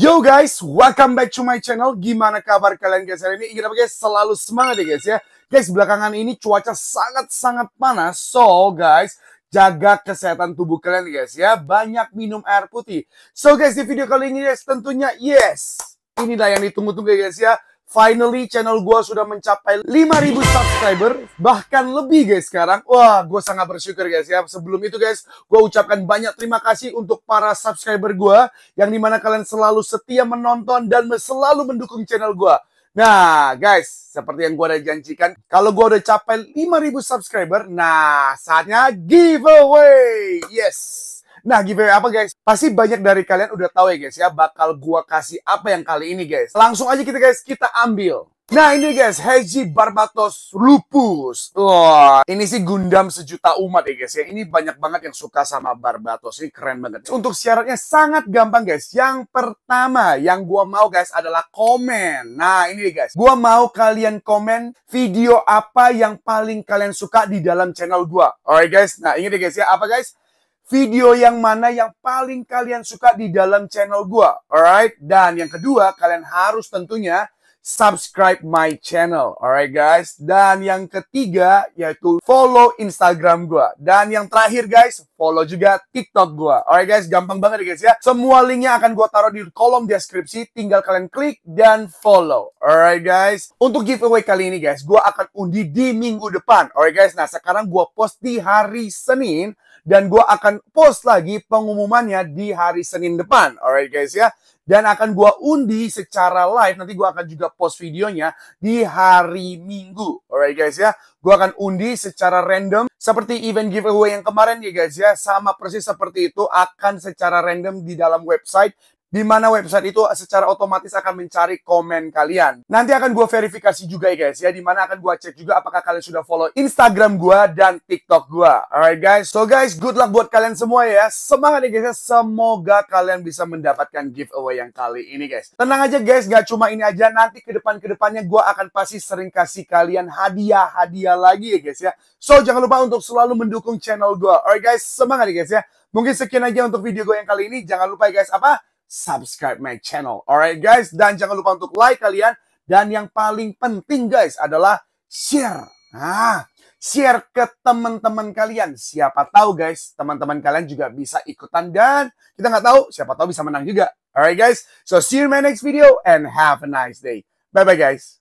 Yo guys, welcome back to my channel. Gimana kabar kalian guys hari ini? Ingin apa guys? Selalu semangat ya guys ya. Guys, belakangan ini cuaca sangat-sangat panas. So guys, jaga kesehatan tubuh kalian guys ya. Banyak minum air putih. So guys, di video kali ini guys tentunya yes. Inilah yang ditunggu-tunggu ya guys ya. Finally channel gue sudah mencapai 5000 subscriber bahkan lebih guys sekarang. Wah, gue sangat bersyukur guys ya. Sebelum itu guys, gue ucapkan banyak terima kasih untuk para subscriber gue yang dimana kalian selalu setia menonton dan selalu mendukung channel gue Nah, guys, seperti yang gue udah janjikan, kalau gue udah capai 5000 subscriber, nah saatnya giveaway. Yes. Nah, giveaway apa guys? Pasti banyak dari kalian udah tahu ya guys ya, bakal gua kasih apa yang kali ini guys. Langsung aja kita guys, kita ambil. Nah ini guys, Heji Barbatos Lupus. Wah, ini sih gundam sejuta umat ya guys ya. Ini banyak banget yang suka sama Barbatos, ini keren banget. Untuk syaratnya sangat gampang guys. Yang pertama yang gua mau guys adalah komen. Nah ini guys, gua mau kalian komen video apa yang paling kalian suka di dalam channel gua. Alright guys, nah ini guys ya, apa guys? video yang mana yang paling kalian suka di dalam channel gua. Alright? Dan yang kedua, kalian harus tentunya subscribe my channel, alright guys. Dan yang ketiga yaitu follow Instagram gue. Dan yang terakhir guys, follow juga TikTok gue. Alright guys, gampang banget ya guys ya. Semua linknya akan gue taruh di kolom deskripsi, tinggal kalian klik dan follow. Alright guys. Untuk giveaway kali ini guys, gue akan undi di minggu depan. Alright guys. Nah, sekarang gue post di hari Senin dan gue akan post lagi pengumumannya di hari Senin depan. Alright guys ya dan akan gua undi secara live nanti gua akan juga post videonya di hari Minggu. Alright guys ya. Gua akan undi secara random seperti event giveaway yang kemarin ya guys ya. Sama persis seperti itu akan secara random di dalam website di mana website itu secara otomatis akan mencari komen kalian. Nanti akan gue verifikasi juga ya guys ya, di mana akan gue cek juga apakah kalian sudah follow Instagram gue dan TikTok gue. Alright guys, so guys good luck buat kalian semua ya. Semangat ya guys ya, semoga kalian bisa mendapatkan giveaway yang kali ini guys. Tenang aja guys, gak cuma ini aja, nanti ke depan-kedepannya gue akan pasti sering kasih kalian hadiah-hadiah lagi ya guys ya. So jangan lupa untuk selalu mendukung channel gue. Alright guys, semangat ya guys ya. Mungkin sekian aja untuk video gue yang kali ini. Jangan lupa ya guys, apa? subscribe my channel. Alright guys, dan jangan lupa untuk like kalian. Dan yang paling penting guys adalah share. Nah, share ke teman-teman kalian. Siapa tahu guys, teman-teman kalian juga bisa ikutan dan kita nggak tahu siapa tahu bisa menang juga. Alright guys, so see you in my next video and have a nice day. Bye-bye guys.